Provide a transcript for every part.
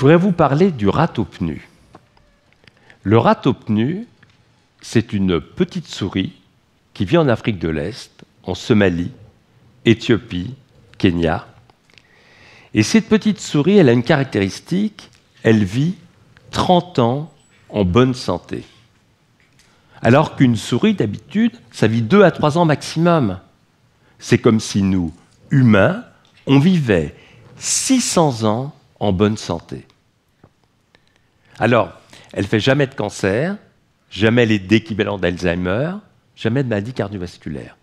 Je voudrais vous parler du rat ratopnu. Le ratopnu, c'est une petite souris qui vit en Afrique de l'Est, en Somalie, Éthiopie, Kenya. Et cette petite souris, elle a une caractéristique, elle vit 30 ans en bonne santé. Alors qu'une souris, d'habitude, ça vit 2 à 3 ans maximum. C'est comme si nous, humains, on vivait 600 ans en bonne santé. Alors, elle ne fait jamais de cancer, jamais les déquivalents d'Alzheimer, jamais de maladie cardiovasculaire.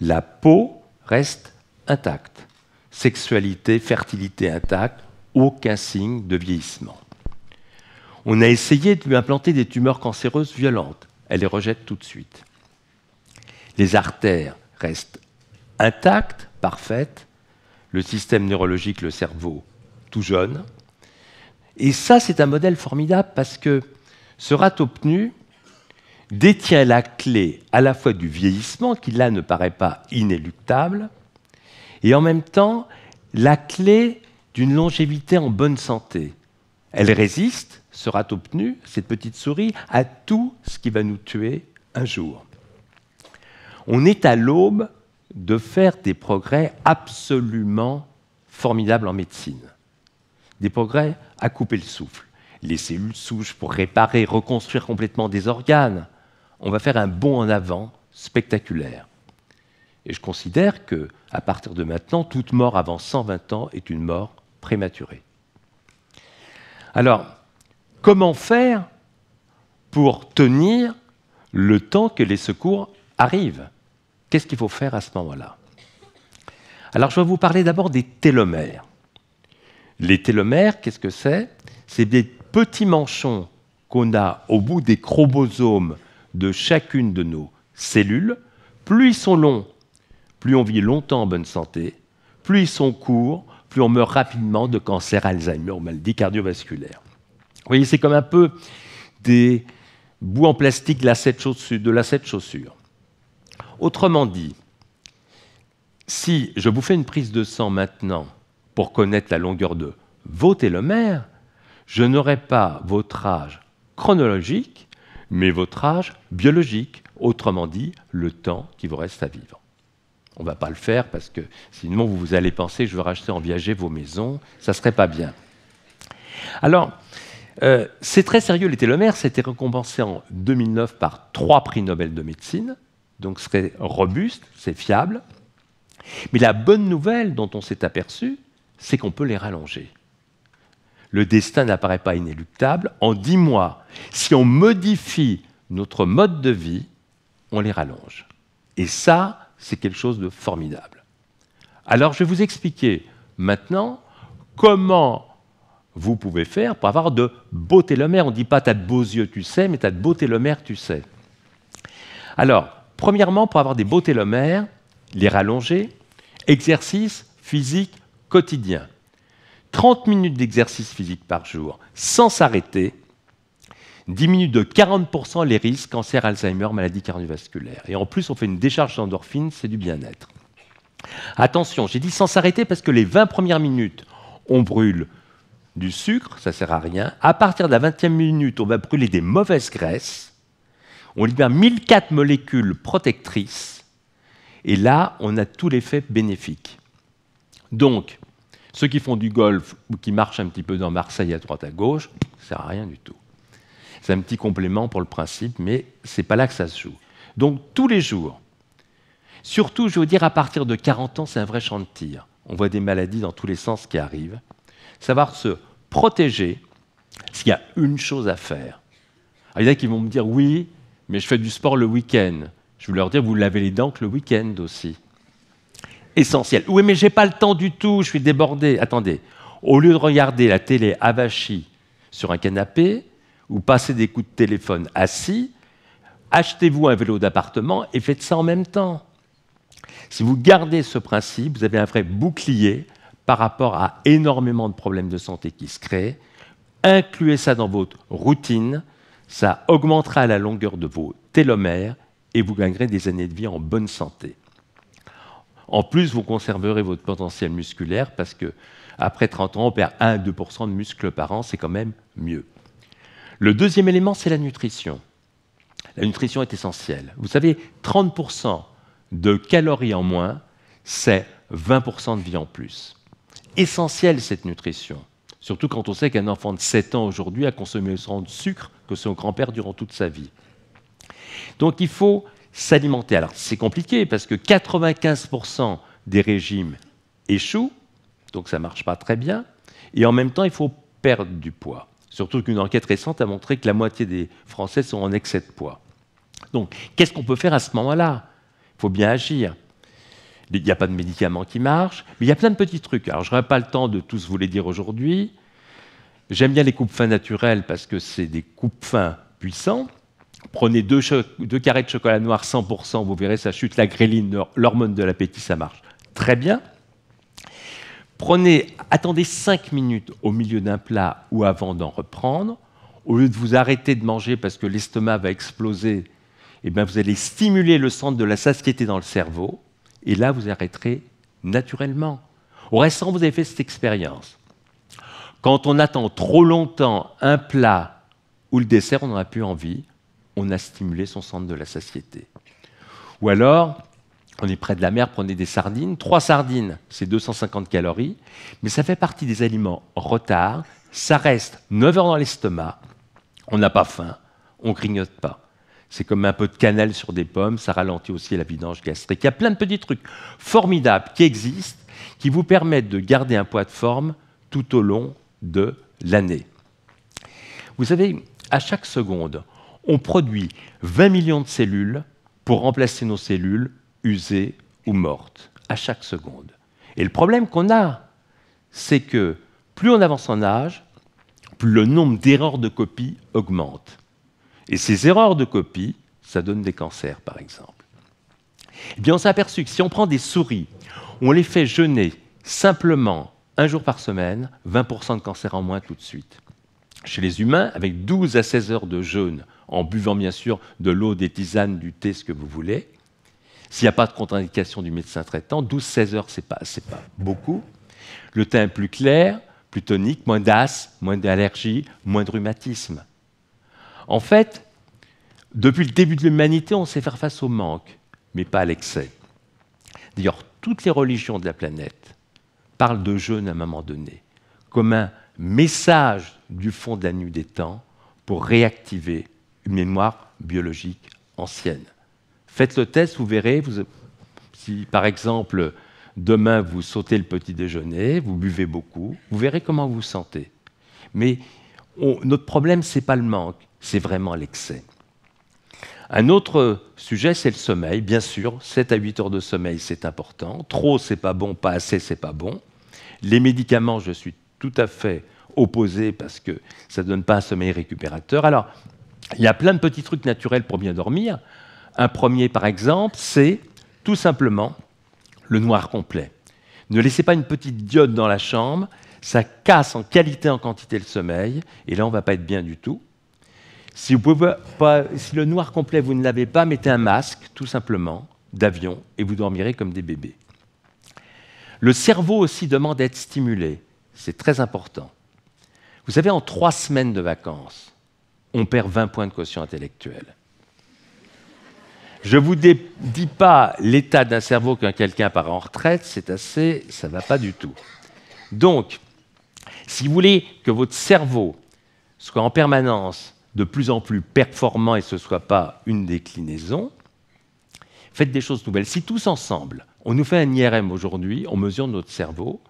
La peau reste intacte. Sexualité, fertilité intacte, aucun signe de vieillissement. On a essayé de lui implanter des tumeurs cancéreuses violentes. Elle les rejette tout de suite. Les artères restent intactes, parfaites. Le système neurologique, le cerveau, tout jeune. Et ça, c'est un modèle formidable parce que ce râteau obtenu détient la clé à la fois du vieillissement, qui là ne paraît pas inéluctable, et en même temps la clé d'une longévité en bonne santé. Elle résiste, ce râteau obtenu, cette petite souris, à tout ce qui va nous tuer un jour. On est à l'aube de faire des progrès absolument formidables en médecine des progrès à couper le souffle. Les cellules souches pour réparer, reconstruire complètement des organes. On va faire un bond en avant spectaculaire. Et je considère que, à partir de maintenant, toute mort avant 120 ans est une mort prématurée. Alors, comment faire pour tenir le temps que les secours arrivent Qu'est-ce qu'il faut faire à ce moment-là Alors, je vais vous parler d'abord des télomères. Les télomères, qu'est-ce que c'est C'est des petits manchons qu'on a au bout des chromosomes de chacune de nos cellules. Plus ils sont longs, plus on vit longtemps en bonne santé, plus ils sont courts, plus on meurt rapidement de cancer, Alzheimer ou maladie cardiovasculaire. Vous voyez, c'est comme un peu des bouts en plastique de la De chaussure. Autrement dit, si je vous fais une prise de sang maintenant pour connaître la longueur de vos télomères, je n'aurai pas votre âge chronologique, mais votre âge biologique, autrement dit, le temps qui vous reste à vivre. On ne va pas le faire parce que sinon vous allez penser je veux racheter en viager vos maisons, ça ne serait pas bien. Alors, euh, c'est très sérieux, les télomères, été récompensé en 2009 par trois prix Nobel de médecine, donc c'est robuste, c'est fiable. Mais la bonne nouvelle dont on s'est aperçu, c'est qu'on peut les rallonger. Le destin n'apparaît pas inéluctable. En dix mois, si on modifie notre mode de vie, on les rallonge. Et ça, c'est quelque chose de formidable. Alors, je vais vous expliquer maintenant comment vous pouvez faire pour avoir de beaux télomères. On ne dit pas t'as de beaux yeux, tu sais, mais t'as de beaux télomères, tu sais. Alors, premièrement, pour avoir des beaux télomères, les rallonger, exercice physique quotidien, 30 minutes d'exercice physique par jour, sans s'arrêter, diminue de 40% les risques cancer, Alzheimer, maladie cardiovasculaire. Et en plus, on fait une décharge d'endorphines, c'est du bien-être. Attention, j'ai dit sans s'arrêter parce que les 20 premières minutes, on brûle du sucre, ça sert à rien. À partir de la 20e minute, on va brûler des mauvaises graisses. On libère 1004 molécules protectrices. Et là, on a tout l'effet bénéfique. Donc, ceux qui font du golf ou qui marchent un petit peu dans Marseille à droite à gauche, ça sert à rien du tout. C'est un petit complément pour le principe, mais ce n'est pas là que ça se joue. Donc tous les jours, surtout, je veux dire, à partir de 40 ans, c'est un vrai champ de tir. On voit des maladies dans tous les sens qui arrivent. Savoir se protéger, s'il y a une chose à faire. il y en a qui vont me dire oui, mais je fais du sport le week-end. Je veux leur dire, vous lavez les dents le week-end aussi essentiel. Oui, mais j'ai pas le temps du tout, je suis débordé. Attendez, au lieu de regarder la télé avachie sur un canapé ou passer des coups de téléphone assis, achetez-vous un vélo d'appartement et faites ça en même temps. Si vous gardez ce principe, vous avez un vrai bouclier par rapport à énormément de problèmes de santé qui se créent. Incluez ça dans votre routine, ça augmentera la longueur de vos télomères et vous gagnerez des années de vie en bonne santé. En plus, vous conserverez votre potentiel musculaire parce que après 30 ans, on perd 1 à 2 de muscles par an, c'est quand même mieux. Le deuxième élément, c'est la nutrition. La nutrition est essentielle. Vous savez, 30 de calories en moins, c'est 20 de vie en plus. Essentielle cette nutrition. Surtout quand on sait qu'un enfant de 7 ans aujourd'hui a consommé autant de sucre que son grand-père durant toute sa vie. Donc il faut s'alimenter. Alors c'est compliqué parce que 95% des régimes échouent, donc ça ne marche pas très bien, et en même temps il faut perdre du poids. Surtout qu'une enquête récente a montré que la moitié des Français sont en excès de poids. Donc qu'est-ce qu'on peut faire à ce moment-là Il faut bien agir. Il n'y a pas de médicaments qui marchent, mais il y a plein de petits trucs. Alors je n'aurai pas le temps de tous vous les dire aujourd'hui. J'aime bien les coupes-fins naturelles parce que c'est des coupes-fins puissantes. Prenez deux, carrés de chocolat noir 100%, vous verrez, ça chute la gréline, l'hormone de l'appétit, ça marche. Très bien. Prenez, attendez 5 minutes au milieu d'un plat ou avant d'en reprendre. Au lieu de vous arrêter de manger parce que l'estomac va exploser, eh bien vous allez stimuler le centre de la satiété dans le cerveau. Et là, vous arrêterez naturellement. Au restant, vous avez fait cette expérience. Quand on attend trop longtemps un plat ou le dessert, on n'en a plus envie on a stimulé son centre de la satiété. Ou alors, on est près de la mer, prenez des sardines. Trois sardines, c'est 250 calories, mais ça fait partie des aliments retard. Ça reste 9 heures dans l'estomac. On n'a pas faim, on grignote pas. C'est comme un peu de cannelle sur des pommes, ça ralentit aussi la vidange gastrique. Il y a plein de petits trucs formidables qui existent, qui vous permettent de garder un poids de forme tout au long de l'année. Vous savez, à chaque seconde, on produit 20 millions de cellules pour remplacer nos cellules usées ou mortes à chaque seconde. Et le problème qu'on a, c'est que plus on avance en âge, plus le nombre d'erreurs de copie augmente. Et ces erreurs de copie, ça donne des cancers, par exemple. Eh bien, on s'est aperçu que si on prend des souris, on les fait jeûner simplement un jour par semaine, 20% de cancer en moins tout de suite chez les humains, avec 12 à 16 heures de jeûne, en buvant bien sûr de l'eau, des tisanes, du thé, ce que vous voulez. S'il n'y a pas de contre-indication du médecin traitant, 12-16 heures, ce n'est pas, pas beaucoup. Le teint plus clair, plus tonique, moins d'as, moins d'allergies, moins de rhumatisme. En fait, depuis le début de l'humanité, on sait faire face au manque, mais pas à l'excès. D'ailleurs, toutes les religions de la planète parlent de jeûne à un moment donné, comme message du fond de la nuit des temps pour réactiver une mémoire biologique ancienne. Faites le test, vous verrez, si par exemple demain vous sautez le petit déjeuner, vous buvez beaucoup, vous verrez comment vous vous sentez. Mais notre problème, ce n'est pas le manque, c'est vraiment l'excès. Un autre sujet, c'est le sommeil. Bien sûr, 7 à 8 heures de sommeil, c'est important. Trop, c'est pas bon, pas assez, c'est pas bon. Les médicaments, je suis tout à fait opposé parce que ça ne donne pas un sommeil récupérateur. Alors, il y a plein de petits trucs naturels pour bien dormir. Un premier, par exemple, c'est tout simplement le noir complet. Ne laissez pas une petite diode dans la chambre, ça casse en qualité, en quantité le sommeil, et là on ne va pas être bien du tout. Si, vous pouvez si le noir complet vous ne l'avez pas, mettez un masque, tout simplement, d'avion, et vous dormirez comme des bébés. Le cerveau aussi demande à être stimulé. C'est très important. Vous savez, en trois semaines de vacances, on perd 20 points de quotient intellectuel. Je ne vous dis pas l'état d'un cerveau quand quelqu'un part en retraite, c'est assez, ça ne va pas du tout. Donc, si vous voulez que votre cerveau soit en permanence de plus en plus performant et ce ne soit pas une déclinaison, faites des choses nouvelles. Si tous ensemble, on nous fait un IRM aujourd'hui, on mesure notre cerveau,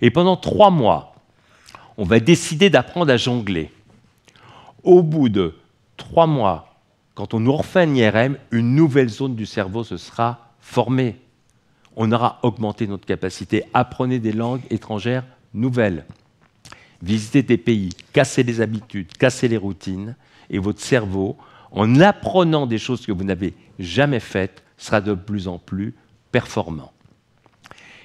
et pendant trois mois, on va décider d'apprendre à jongler. Au bout de trois mois, quand on refait un IRM, une nouvelle zone du cerveau se sera formée. On aura augmenté notre capacité. Apprenez des langues étrangères nouvelles. Visitez des pays, cassez les habitudes, cassez les routines, et votre cerveau, en apprenant des choses que vous n'avez jamais faites, sera de plus en plus performant.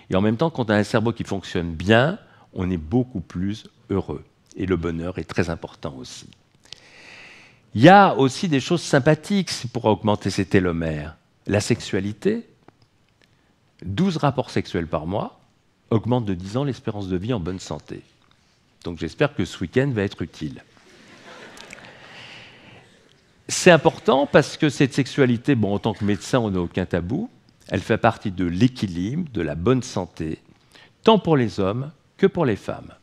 Et en même temps, quand on a un cerveau qui fonctionne bien, on est beaucoup plus heureux. Et le bonheur est très important aussi. Il y a aussi des choses sympathiques pour augmenter ces télomères. La sexualité, 12 rapports sexuels par mois, augmente de 10 ans l'espérance de vie en bonne santé. Donc j'espère que ce week-end va être utile. C'est important parce que cette sexualité, bon, en tant que médecin, on n'a aucun tabou, elle fait partie de l'équilibre, de la bonne santé, tant pour les hommes que pour les femmes.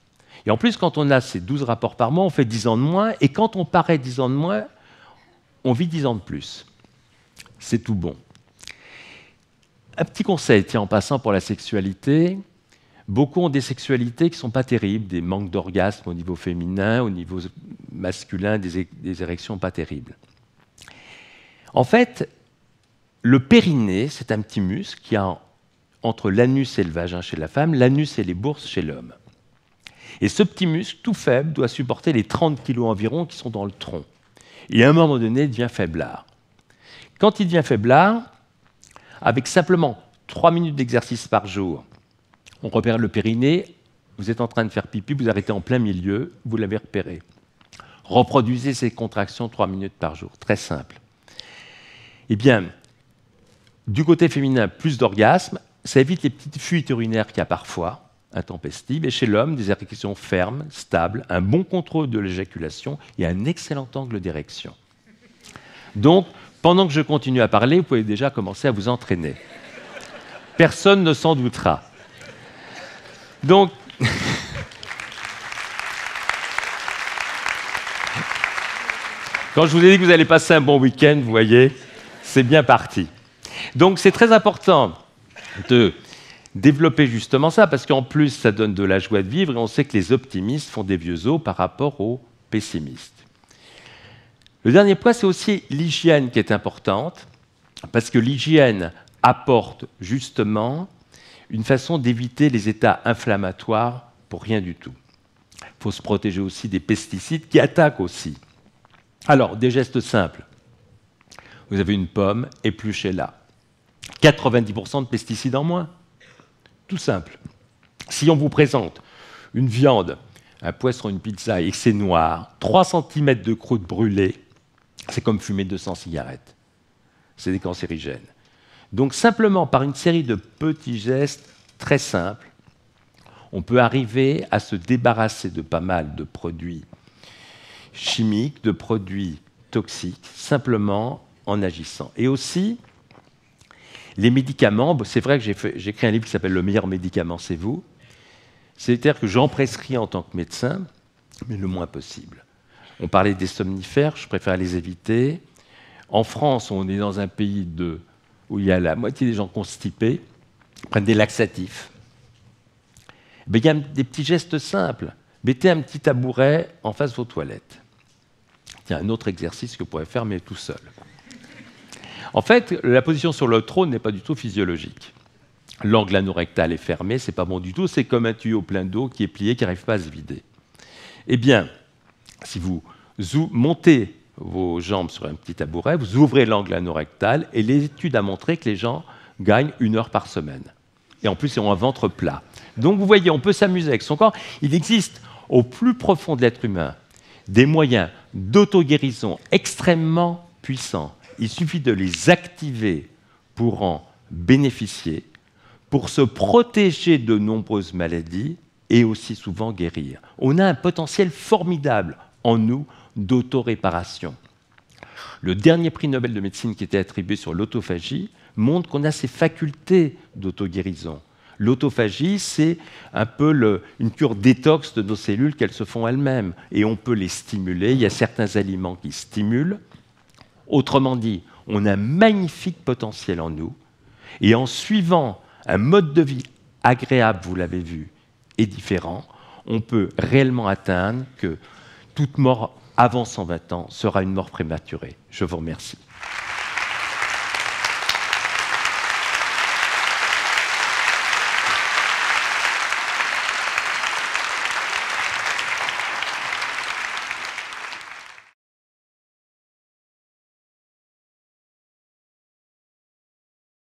Et en plus, quand on a ces 12 rapports par mois, on fait 10 ans de moins, et quand on paraît 10 ans de moins, on vit 10 ans de plus. C'est tout bon. Un petit conseil, tiens, en passant pour la sexualité, beaucoup ont des sexualités qui ne sont pas terribles, des manques d'orgasme au niveau féminin, au niveau masculin, des, des érections pas terribles. En fait, le périnée, c'est un petit muscle qui a entre l'anus et le vagin chez la femme, l'anus et les bourses chez l'homme. Et ce petit muscle, tout faible, doit supporter les 30 kilos environ qui sont dans le tronc. Et à un moment donné, il devient faiblard. Quand il devient faiblard, avec simplement 3 minutes d'exercice par jour, on repère le périnée, vous êtes en train de faire pipi, vous arrêtez en plein milieu, vous l'avez repéré. Reproduisez ces contractions 3 minutes par jour, très simple. Eh bien, du côté féminin, plus d'orgasme. Ça évite les petites fuites urinaires qu'il y a parfois, intempestives. Et chez l'homme, des érections fermes, stables, un bon contrôle de l'éjaculation et un excellent angle d'érection. Donc, pendant que je continue à parler, vous pouvez déjà commencer à vous entraîner. Personne ne s'en doutera. Donc, quand je vous ai dit que vous allez passer un bon week-end, vous voyez, c'est bien parti. Donc c'est très important de développer justement ça, parce qu'en plus, ça donne de la joie de vivre, et on sait que les optimistes font des vieux os par rapport aux pessimistes. Le dernier point, c'est aussi l'hygiène qui est importante, parce que l'hygiène apporte justement une façon d'éviter les états inflammatoires pour rien du tout. Il faut se protéger aussi des pesticides qui attaquent aussi. Alors, des gestes simples. Vous avez une pomme, épluchez-la. 90% de pesticides en moins. Tout simple. Si on vous présente une viande, un poisson, une pizza et que c'est noir, 3 cm de croûte brûlée, c'est comme fumer 200 cigarettes. C'est des cancérigènes. Donc simplement par une série de petits gestes très simples, on peut arriver à se débarrasser de pas mal de produits chimiques, de produits toxiques, simplement en agissant. Et aussi, les médicaments, c'est vrai que j'ai écrit un livre qui s'appelle Le meilleur médicament, c'est vous. C'est-à-dire que j'en prescris en tant que médecin, mais le moins possible. On parlait des somnifères, je préfère les éviter. En France, on est dans un pays de, où il y a la moitié des gens constipés, prennent des laxatifs. Mais il y a des petits gestes simples. Mettez un petit tabouret en face de vos toilettes. a un autre exercice que vous pourrez faire, mais tout seul. En fait, la position sur le trône n'est pas du tout physiologique. L'angle anorectal est fermé, c'est pas bon du tout, c'est comme un tuyau plein d'eau qui est plié, qui n'arrive pas à se vider. Eh bien, si vous montez vos jambes sur un petit tabouret, vous ouvrez l'angle anorectal, et l'étude a montré que les gens gagnent une heure par semaine. Et en plus, ils ont un ventre plat. Donc vous voyez, on peut s'amuser avec son corps. Il existe au plus profond de l'être humain des moyens dauto extrêmement puissants il suffit de les activer pour en bénéficier, pour se protéger de nombreuses maladies et aussi souvent guérir. On a un potentiel formidable en nous d'autoréparation. Le dernier prix Nobel de médecine qui était attribué sur l'autophagie montre qu'on a ces facultés d'autoguérison. L'autophagie, c'est un peu une cure détox de nos cellules qu'elles se font elles-mêmes. Et on peut les stimuler. Il y a certains aliments qui stimulent Autrement dit, on a un magnifique potentiel en nous, et en suivant un mode de vie agréable, vous l'avez vu, et différent, on peut réellement atteindre que toute mort avant 120 ans sera une mort prématurée. Je vous remercie.